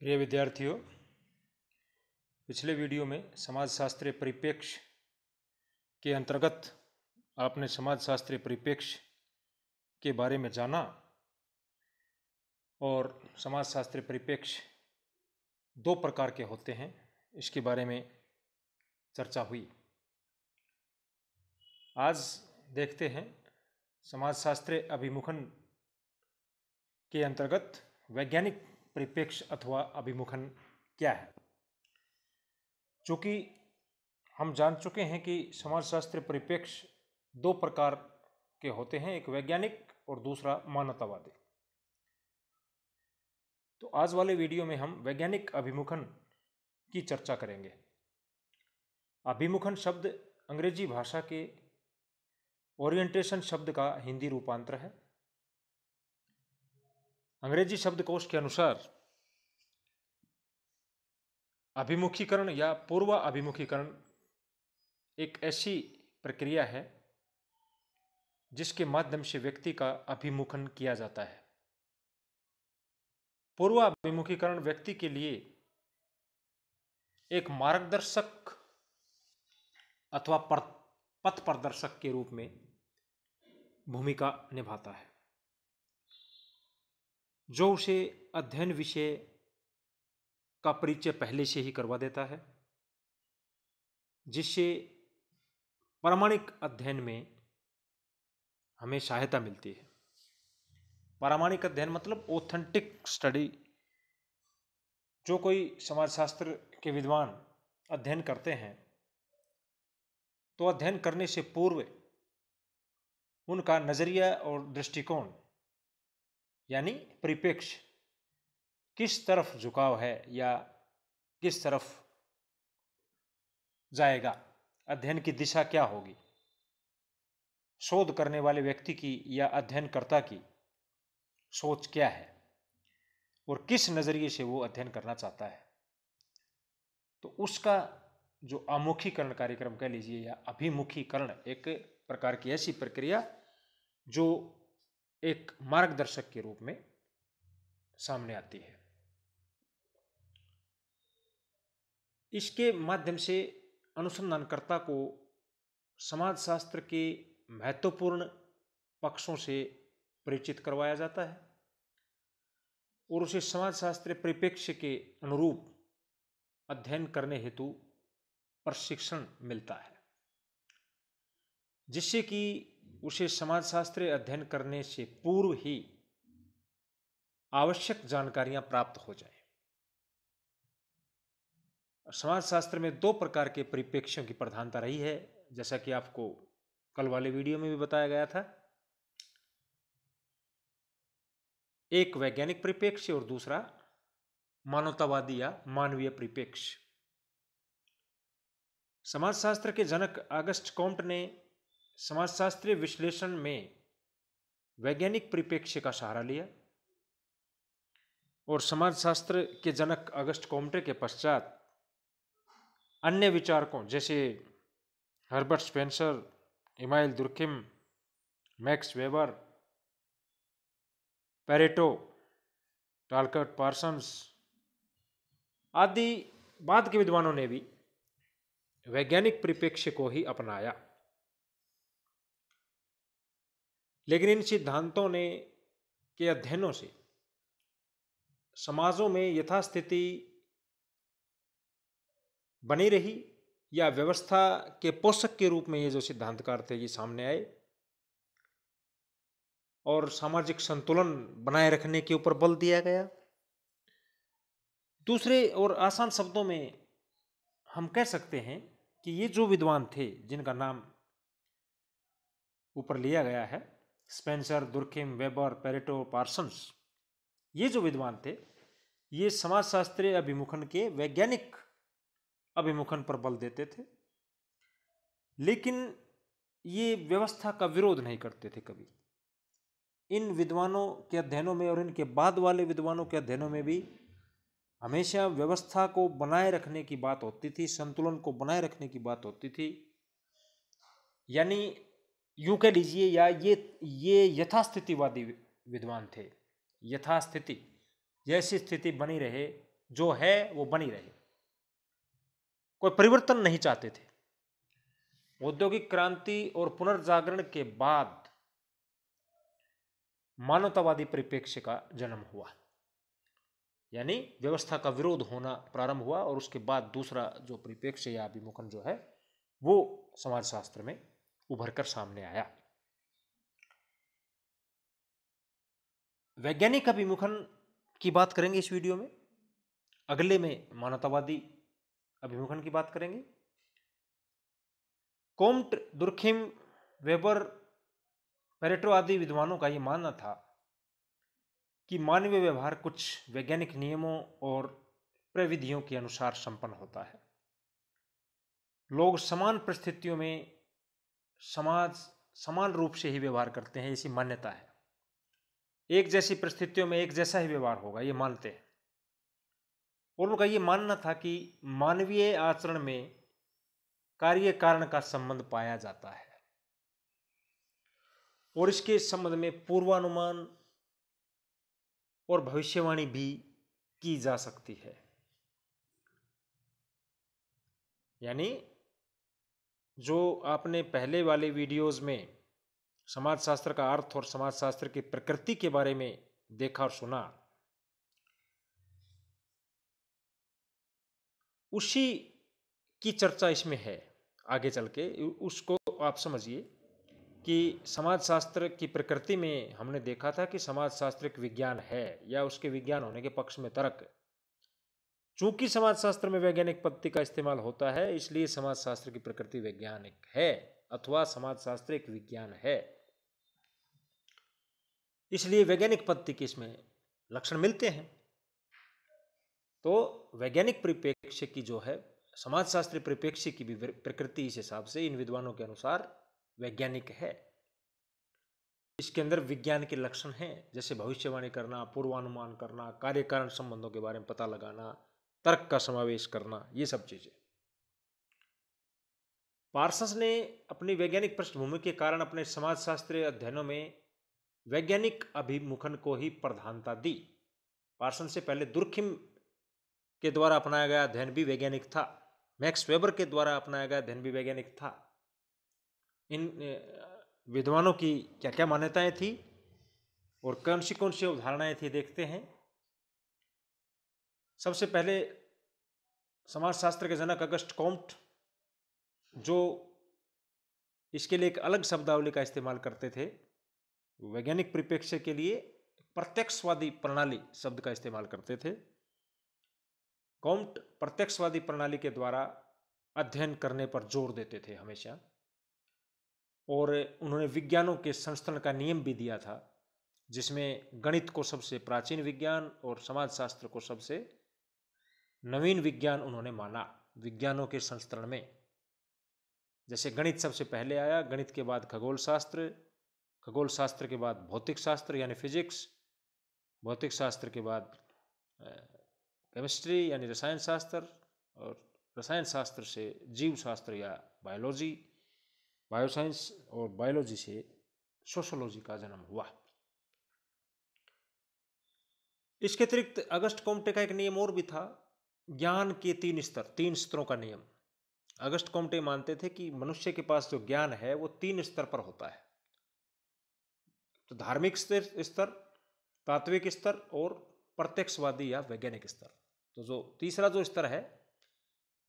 प्रिय विद्यार्थियों पिछले वीडियो में समाजशास्त्रीय परिप्रेक्ष्य के अंतर्गत आपने समाजशास्त्रीय परिप्रेक्ष्य के बारे में जाना और समाजशास्त्रीय परिप्रेक्ष्य दो प्रकार के होते हैं इसके बारे में चर्चा हुई आज देखते हैं समाजशास्त्रीय अभिमुखन के अंतर्गत वैज्ञानिक परिप्रेक्ष्य अथवा अभिमुखन क्या है चूँकि हम जान चुके हैं कि समाजशास्त्र परिप्रेक्ष्य दो प्रकार के होते हैं एक वैज्ञानिक और दूसरा मानवतावादी तो आज वाले वीडियो में हम वैज्ञानिक अभिमुखन की चर्चा करेंगे अभिमुखन शब्द अंग्रेजी भाषा के ओरिएंटेशन शब्द का हिंदी रूपांतर है अंग्रेजी शब्दकोश के अनुसार अभिमुखीकरण या पूर्व अभिमुखीकरण एक ऐसी प्रक्रिया है जिसके माध्यम से व्यक्ति का अभिमुखन किया जाता है पूर्व अभिमुखीकरण व्यक्ति के लिए एक मार्गदर्शक अथवा पथ प्रदर्शक के रूप में भूमिका निभाता है जो उसे अध्ययन विषय का परिचय पहले से ही करवा देता है जिससे प्रामाणिक अध्ययन में हमें सहायता मिलती है प्रामाणिक अध्ययन मतलब ऑथेंटिक स्टडी जो कोई समाजशास्त्र के विद्वान अध्ययन करते हैं तो अध्ययन करने से पूर्व उनका नज़रिया और दृष्टिकोण यानी परिपेक्ष किस तरफ झुकाव है या किस तरफ जाएगा अध्ययन की दिशा क्या होगी शोध करने वाले व्यक्ति की या अध्ययनकर्ता की सोच क्या है और किस नज़रिए से वो अध्ययन करना चाहता है तो उसका जो अमुखीकरण कार्यक्रम कह लीजिए या अभिमुखीकरण एक प्रकार की ऐसी प्रक्रिया जो एक मार्गदर्शक के रूप में सामने आती है इसके माध्यम से अनुसंधानकर्ता को समाजशास्त्र के महत्वपूर्ण पक्षों से परिचित करवाया जाता है और उसे समाजशास्त्र परिप्रेक्ष्य के अनुरूप अध्ययन करने हेतु प्रशिक्षण मिलता है जिससे कि उसे समाजशास्त्र अध्ययन करने से पूर्व ही आवश्यक जानकारियां प्राप्त हो जाए समाजशास्त्र में दो प्रकार के परिप्रेक्ष्यों की प्रधानता रही है जैसा कि आपको कल वाले वीडियो में भी बताया गया था एक वैज्ञानिक परिप्रेक्ष्य और दूसरा मानवतावादी या मानवीय परिप्रेक्ष्य समाजशास्त्र के जनक अगस्त कॉम्ट ने समाजशास्त्रीय विश्लेषण में वैज्ञानिक परिप्रेक्ष्य का सहारा लिया और समाजशास्त्र के जनक अगस्त कोमटे के पश्चात अन्य विचारकों जैसे Herbert Spencer Emile Durkheim Max Weber Pareto Talcott Parsons आदि बाद के विद्वानों ने भी वैज्ञानिक परिप्रेक्ष्य को ही अपनाया लेकिन इन सिद्धांतों ने के अध्ययनों से समाजों में यथास्थिति बनी रही या व्यवस्था के पोषक के रूप में ये जो सिद्धांतकार थे ये सामने आए और सामाजिक संतुलन बनाए रखने के ऊपर बल दिया गया दूसरे और आसान शब्दों में हम कह सकते हैं कि ये जो विद्वान थे जिनका नाम ऊपर लिया गया है Spencer Durkheim Weber Pareto Parsons ये जो विद्वान थे ये समाजशास्त्रीय अभिमुखन के वैज्ञानिक अभिमुखन पर बल देते थे लेकिन ये व्यवस्था का विरोध नहीं करते थे कभी इन विद्वानों के अध्ययनों में और इनके बाद वाले विद्वानों के अध्ययनों में भी हमेशा व्यवस्था को बनाए रखने की बात होती थी संतुलन को बनाए रखने की बात होती थी यानी यू कह लीजिए या ये ये यथास्थितिवादी विद्वान थे यथास्थिति जैसी स्थिति बनी रहे जो है वो बनी रहे कोई परिवर्तन नहीं चाहते थे औद्योगिक क्रांति और पुनर्जागरण के बाद मानवतावादी परिप्रेक्ष्य का जन्म हुआ यानी व्यवस्था का विरोध होना प्रारंभ हुआ और उसके बाद दूसरा जो परिप्रेक्ष्य या अभिमुखन जो है वो समाजशास्त्र में उभर कर सामने आया वैज्ञानिक अभिमुखन की बात करेंगे इस वीडियो में अगले में मानवतावादी अभिमुखन की बात करेंगे कोम्ट दुर्खिम वेबर पेरेटो आदि विद्वानों का यह मानना था कि मानवीय व्यवहार कुछ वैज्ञानिक नियमों और प्रविधियों के अनुसार संपन्न होता है लोग समान परिस्थितियों में समाज समान रूप से ही व्यवहार करते हैं ऐसी मान्यता है एक जैसी परिस्थितियों में एक जैसा ही व्यवहार होगा ये मानते हैं और उनका ये मानना था कि मानवीय आचरण में कार्य कारण का संबंध पाया जाता है और इसके संबंध में पूर्वानुमान और भविष्यवाणी भी की जा सकती है यानी जो आपने पहले वाले वीडियोस में समाजशास्त्र का अर्थ और समाजशास्त्र की प्रकृति के बारे में देखा और सुना उसी की चर्चा इसमें है आगे चल के उसको आप समझिए कि समाजशास्त्र की प्रकृति में हमने देखा था कि समाजशास्त्र एक विज्ञान है या उसके विज्ञान होने के पक्ष में तर्क चूंकि समाजशास्त्र में वैज्ञानिक पद्धति का इस्तेमाल होता है इसलिए समाजशास्त्र की प्रकृति वैज्ञानिक है अथवा समाजशास्त्र एक विज्ञान है इसलिए वैज्ञानिक पद्धति के इसमें लक्षण मिलते हैं तो वैज्ञानिक परिप्रेक्ष्य की जो है समाजशास्त्रीय परिप्रेक्ष्य की भी प्रकृति इस हिसाब से इन विद्वानों के अनुसार वैज्ञानिक है इसके अंदर विज्ञान के लक्षण हैं जैसे भविष्यवाणी करना पूर्वानुमान करना कार्य कारण संबंधों के बारे में पता लगाना तर्क का समावेश करना ये सब चीज़ें पार्सस ने अपनी वैज्ञानिक पृष्ठभूमि के कारण अपने समाजशास्त्रीय अध्ययनों में वैज्ञानिक अभिमुखन को ही प्रधानता दी पार्सन से पहले दुर्खिम के द्वारा अपनाया गया अध्ययन भी वैज्ञानिक था मैक्स वेबर के द्वारा अपनाया गया अध्ययन भी वैज्ञानिक था इन विद्वानों की क्या क्या मान्यताएं थी और कौन सी कौन सी अवधारणाएँ थी देखते हैं सबसे पहले समाजशास्त्र के जनक अगस्ट कॉम्ट जो इसके लिए एक अलग शब्दावली का इस्तेमाल करते थे वैज्ञानिक परिप्रेक्ष्य के लिए प्रत्यक्षवादी प्रणाली शब्द का इस्तेमाल करते थे कॉम्ट प्रत्यक्षवादी प्रणाली के द्वारा अध्ययन करने पर जोर देते थे हमेशा और उन्होंने विज्ञानों के संस्थान का नियम भी दिया था जिसमें गणित को सबसे प्राचीन विज्ञान और समाजशास्त्र को सबसे नवीन विज्ञान उन्होंने माना विज्ञानों के संस्करण में जैसे गणित सबसे पहले आया गणित के बाद खगोल शास्त्र खगोल शास्त्र के बाद भौतिक शास्त्र यानी फिजिक्स भौतिक शास्त्र के बाद केमिस्ट्री यानी रसायन शास्त्र और रसायन शास्त्र से जीव शास्त्र या बायोलॉजी बायोसाइंस और बायोलॉजी से सोशोलॉजी का जन्म हुआ इसके अतिरिक्त अगस्त कोमटे का एक नियम और भी था ज्ञान के तीन स्तर तीन स्तरों का नियम अगस्त कोमटे मानते थे कि मनुष्य के पास जो ज्ञान है वो तीन स्तर पर होता है तो धार्मिक स्तर तात्विक स्तर और प्रत्यक्षवादी या वैज्ञानिक स्तर तो जो तीसरा जो स्तर है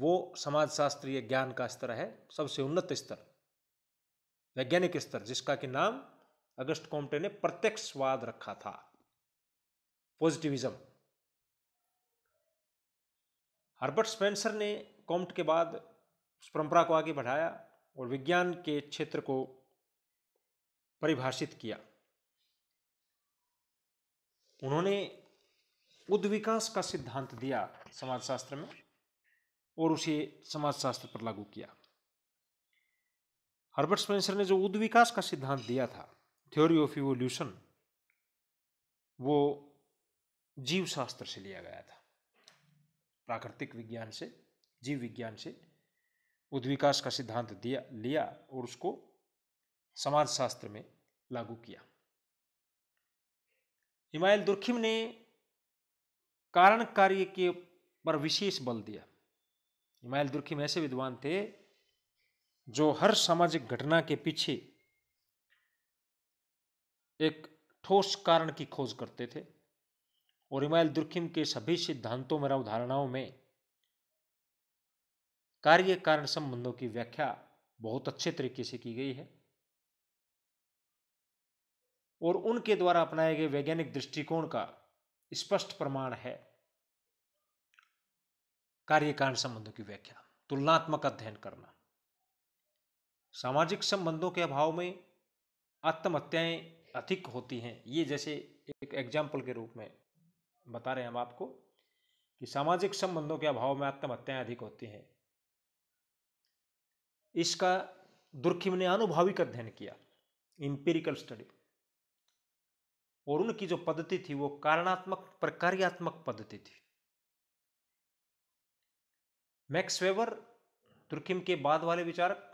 वो समाजशास्त्रीय ज्ञान का स्तर है सबसे उन्नत स्तर वैज्ञानिक स्तर जिसका कि नाम अगस्त कोमटे ने प्रत्यक्षवाद रखा था पॉजिटिविज्म हर्बर्ट स्पेंसर ने कॉम्ट के बाद उस परंपरा को आगे बढ़ाया और विज्ञान के क्षेत्र को परिभाषित किया उन्होंने उद्विकास का सिद्धांत दिया समाजशास्त्र में और उसे समाजशास्त्र पर लागू किया हर्बर्ट स्पेंसर ने जो उद्विकास का सिद्धांत दिया था थ्योरी ऑफ इवोल्यूशन वो जीवशास्त्र से लिया गया था प्राकृतिक विज्ञान से जीव विज्ञान से उद्विकास का सिद्धांत दिया लिया और उसको समाजशास्त्र में लागू किया हिमायल दुर्खिम ने कारण कार्य के पर विशेष बल दिया हिमायल दुर्खिम ऐसे विद्वान थे जो हर सामाजिक घटना के पीछे एक ठोस कारण की खोज करते थे और इमायल दुर्खिम के सभी सिद्धांतों में अवधारणाओं में कार्य कारण संबंधों की व्याख्या बहुत अच्छे तरीके से की गई है और उनके द्वारा अपनाए गए वैज्ञानिक दृष्टिकोण का स्पष्ट प्रमाण है कार्य कारण संबंधों की व्याख्या तुलनात्मक अध्ययन करना सामाजिक संबंधों के अभाव में आत्महत्याएं अधिक होती हैं ये जैसे एक एग्जाम्पल के रूप में बता रहे हैं हम आपको कि सामाजिक संबंधों के अभाव में आत्महत्याएं अधिक होती हैं इसका दुर्खिम ने आनुभाविक अध्ययन किया इंपेरिकल स्टडी और उनकी जो पद्धति थी वो कारणात्मक प्रकार्यात्मक पद्धति थी मैक्स वेबर के बाद वाले विचारक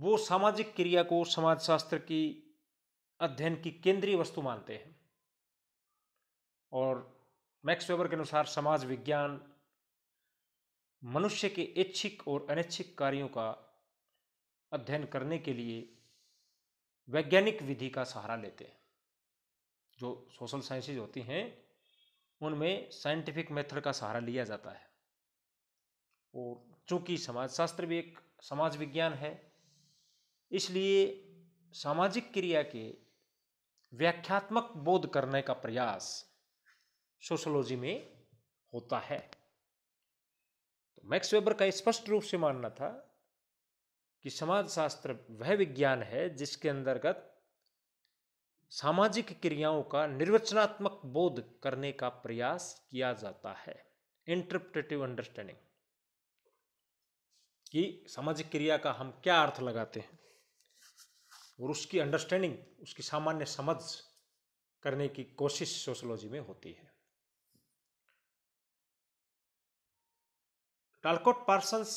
वो सामाजिक क्रिया को समाजशास्त्र की अध्ययन की केंद्रीय वस्तु मानते हैं और मैक्स वेबर के अनुसार समाज विज्ञान मनुष्य के ऐच्छिक और अनैच्छिक कार्यों का अध्ययन करने के लिए वैज्ञानिक विधि का सहारा लेते हैं जो सोशल साइंसेज होती हैं उनमें साइंटिफिक मेथड का सहारा लिया जाता है और चूंकि समाजशास्त्र भी एक समाज विज्ञान है इसलिए सामाजिक क्रिया के व्याख्यात्मक बोध करने का प्रयास सोशोलॉजी में होता है तो मैक्स वेबर का स्पष्ट रूप से मानना था कि समाजशास्त्र वह विज्ञान है जिसके अंतर्गत सामाजिक क्रियाओं का निर्वचनात्मक बोध करने का प्रयास किया जाता है इंटरप्रेटिव अंडरस्टैंडिंग कि सामाजिक क्रिया का हम क्या अर्थ लगाते हैं और उसकी अंडरस्टैंडिंग उसकी सामान्य समझ करने की कोशिश सोशोलॉजी में होती है टालकोट पार्सल्स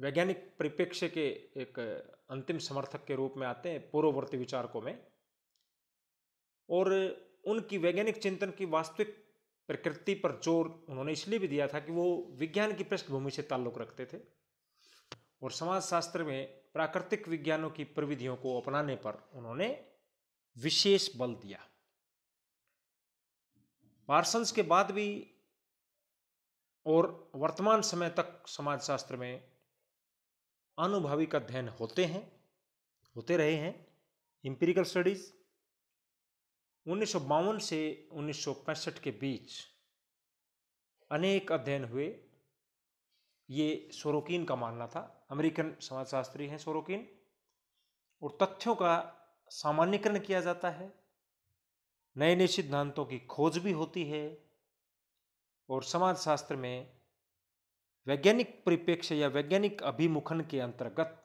वैज्ञानिक परिप्रेक्ष्य के एक अंतिम समर्थक के रूप में आते हैं पूर्ववर्ती विचारकों में और उनकी वैज्ञानिक चिंतन की वास्तविक प्रकृति पर जोर उन्होंने इसलिए भी दिया था कि वो विज्ञान की पृष्ठभूमि से ताल्लुक रखते थे और समाजशास्त्र में प्राकृतिक विज्ञानों की प्रविधियों को अपनाने पर उन्होंने विशेष बल दिया पार्सन्स के बाद भी और वर्तमान समय तक समाजशास्त्र में आनुभाविक अध्ययन होते हैं होते रहे हैं इंपेरिकल स्टडीज़ उन्नीस से उन्नीस के बीच अनेक अध्ययन हुए ये सोरोकिन का मानना था अमेरिकन समाजशास्त्री हैं सोरोकिन और तथ्यों का सामान्यकरण किया जाता है नए नए सिद्धांतों की खोज भी होती है और समाजशास्त्र में वैज्ञानिक परिप्रेक्ष्य या वैज्ञानिक अभिमुखन के अंतर्गत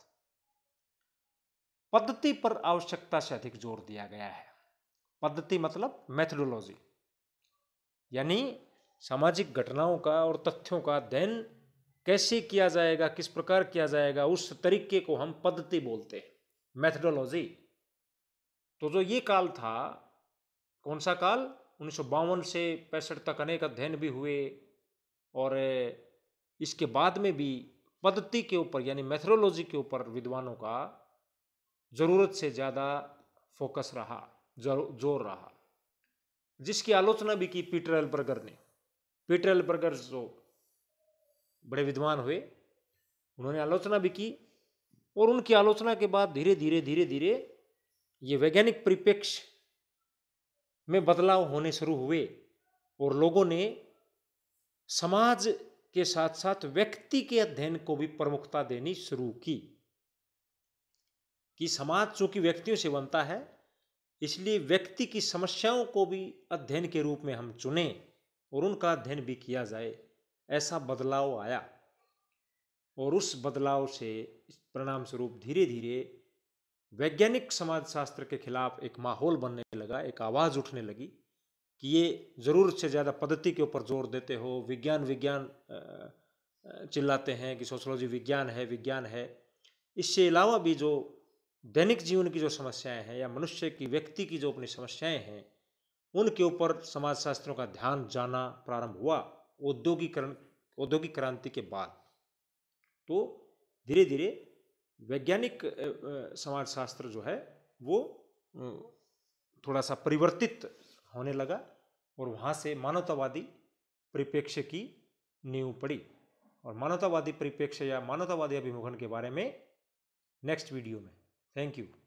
पद्धति पर आवश्यकता से अधिक जोर दिया गया है पद्धति मतलब मैथडोलॉजी यानी सामाजिक घटनाओं का और तथ्यों का अध्ययन कैसे किया जाएगा किस प्रकार किया जाएगा उस तरीके को हम पद्धति बोलते हैं मैथडोलॉजी तो जो ये काल था कौन सा काल उन्नीस से पैंसठ तक अनेक अध्ययन भी हुए और इसके बाद में भी पद्धति के ऊपर यानी मैथरोलॉजी के ऊपर विद्वानों का ज़रूरत से ज़्यादा फोकस रहा जोर रहा जिसकी आलोचना भी की पीटर एलबर्गर ने पीटर एलबर्गर जो बड़े विद्वान हुए उन्होंने आलोचना भी की और उनकी आलोचना के बाद धीरे धीरे धीरे धीरे ये वैज्ञानिक परिप्रेक्ष्य में बदलाव होने शुरू हुए और लोगों ने समाज के साथ साथ व्यक्ति के अध्ययन को भी प्रमुखता देनी शुरू की कि समाज चूंकि व्यक्तियों से बनता है इसलिए व्यक्ति की समस्याओं को भी अध्ययन के रूप में हम चुने और उनका अध्ययन भी किया जाए ऐसा बदलाव आया और उस बदलाव से परिणाम स्वरूप धीरे धीरे वैज्ञानिक समाजशास्त्र के खिलाफ एक माहौल बनने लगा एक आवाज़ उठने लगी कि ये ज़रूरत से ज़्यादा पद्धति के ऊपर जोर देते हो विज्ञान विज्ञान चिल्लाते हैं कि सोशोलॉजी विज्ञान है विज्ञान है इससे अलावा भी जो दैनिक जीवन की जो समस्याएं हैं या मनुष्य की व्यक्ति की जो अपनी समस्याएं हैं उनके ऊपर समाजशास्त्रों का ध्यान जाना प्रारंभ हुआ औद्योगिकरण औद्योगिक क्रांति के बाद तो धीरे धीरे वैज्ञानिक समाजशास्त्र जो है वो थोड़ा सा परिवर्तित होने लगा और वहाँ से मानवतावादी परिप्रेक्ष्य की नींव पड़ी और मानवतावादी परिप्रेक्ष्य या मानवतावादी अभिमुखन के बारे में नेक्स्ट वीडियो में थैंक यू